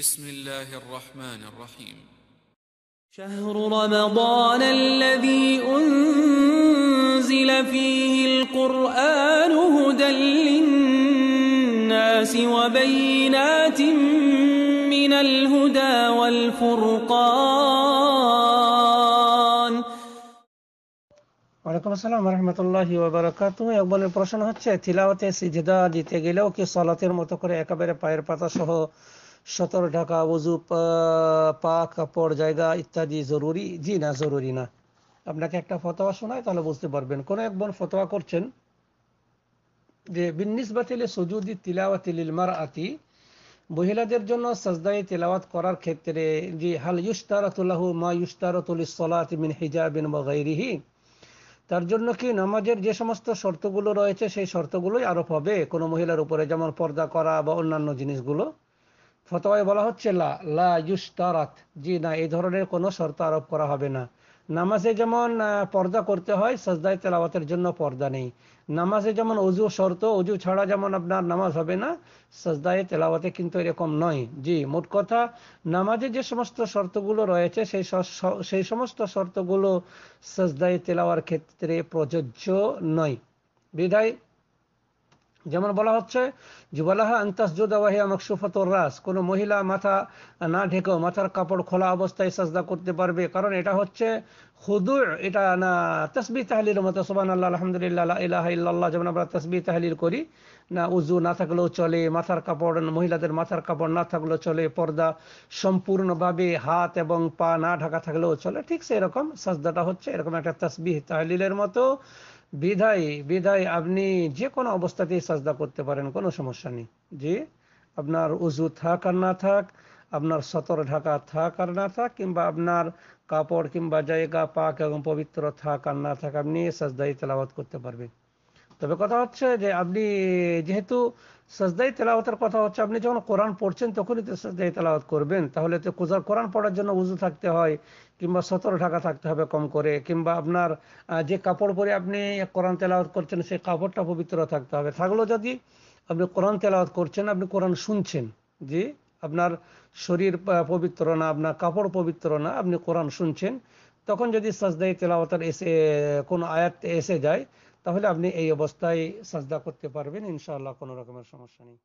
بسم الله الرحمن الرحيم شهر رمضان الذي أنزل فيه القرآن هدى للناس وبينات من الهدى والفرقان وعليكم السلام ورحمة الله وبركاته প্রশ্ন হচ্ছে তিলাওয়াতে تلاوة দিতে গেলেও কি সলাতের মতো করে একেবারে পায়ের সতর ঢাকা উজু পা কাপড় জায়গা ইত্যাদি জরুরি জি না জরুরি না আপনাকে একটা ফতোয়া শোনায় তাহলে বুঝতে পারবেন কোন এক বোন ফতোয়া করছেন যে বিনিস বাতিলে সুজুদি তিলাওয়াতি লিলমার আতি মহিলাদের জন্য সাজদাই তেলাওয়াত করার ক্ষেত্রে যে হাল ইউস্তারাতুল্লাহু মা ইউস্তারাতুল সলাত মিন হিজাবিন ওয়াগাইরিহি তার জন্য কি নামাজের যে সমস্ত শর্তগুলো রয়েছে সেই শর্তগুলোই আরোপ হবে কোনো মহিলার উপরে যেমন পর্দা করা বা অন্যান্য জিনিসগুলো ফতোয়ায় বলা হচ্ছে লা লা ইউস্তারাত জি না এই ধরনের কোনো শর্ত আরোপ করা হবে না নামাজে যেমন পর্দা করতে হয় সাজদায় তেলাওয়াতের জন্য পর্দা নেই নামাজে যেমন অজু শর্ত অজু ছাড়া যেমন আপনার নামাজ হবে না সাজদায় তেলাওয়াতে কিন্তু এরকম নয় জি মোট কথা নামাজে যে সমস্ত শর্তগুলো রয়েছে সেই সেই সমস্ত শর্তগুলো সাজদায় তেলাওয়ার ক্ষেত্রে প্রযোজ্য নয় বিধায় যেমন বলা হচ্ছে জুবালাহা আন্তাসজুদা ওয়াহিয়া মকসুফাত রাস কোন মহিলা মাথা না ঢেকেও মাথার কাপড় খোলা অবস্থায় সাজদা করতে পারবে কারণ এটা হচ্ছে হুদু এটা না তসবি তাহলির মতো সোবান আল্লাহ আলহামদুলিল্লাহ ইলাহ ইল্লাল্লাহ যেমন আমরা তসবি তাহলিল করি না উজু না থাকলেও চলে মাথার কাপড় মহিলাদের মাথার কাপড় না থাকলেও চলে পর্দা সম্পূর্ণভাবে হাত এবং পা না ঢাকা থাকলেও চলে ঠিক সেরকম সাজদাটা হচ্ছে এরকম একটা তসবি তাহলিলের মতো বিধায় বিধায় আপনি যে কোনো অবস্থাতেই সাজদা করতে পারেন কোনো সমস্যা নেই যে আপনার উজু থাক আর না থাক আপনার সতর ঢাকা থাক আর না থাক কিংবা আপনার কাপড় কিংবা জায়গা পাক এবং পবিত্র থাক আর না থাক আপনি সাজদা তেলাওয়াত করতে পারবেন তবে কথা হচ্ছে যে আপনি যেহেতু সজদাই তেলাওয়াতের কথা হচ্ছে আপনি যখন কোরআন পড়ছেন তখনই তো সজদাই তেলাওয়াত করবেন তাহলে তো কোজার কোরআন পড়ার জন্য উজু থাকতে হয় কিংবা সতর ঢাকা থাকতে হবে কম করে কিংবা আপনার যে কাপড় পরে আপনি কোরআন তেলাওয়াত করছেন সেই কাপড়টা পবিত্র থাকতে হবে থাকলেও যদি আপনি কোরআন তেলাওয়াত করছেন আপনি কোরআন শুনছেন যে আপনার শরীর পবিত্র না আপনার কাপড় পবিত্র না আপনি কোরআন শুনছেন তখন যদি সজদাই তেলাওয়াতের এসে কোনো আয়াত এসে যায় তাহলে আপনি এই অবস্থায় সাজদা করতে পারবেন ইনশাআল্লাহ কোনো রকমের সমস্যা নেই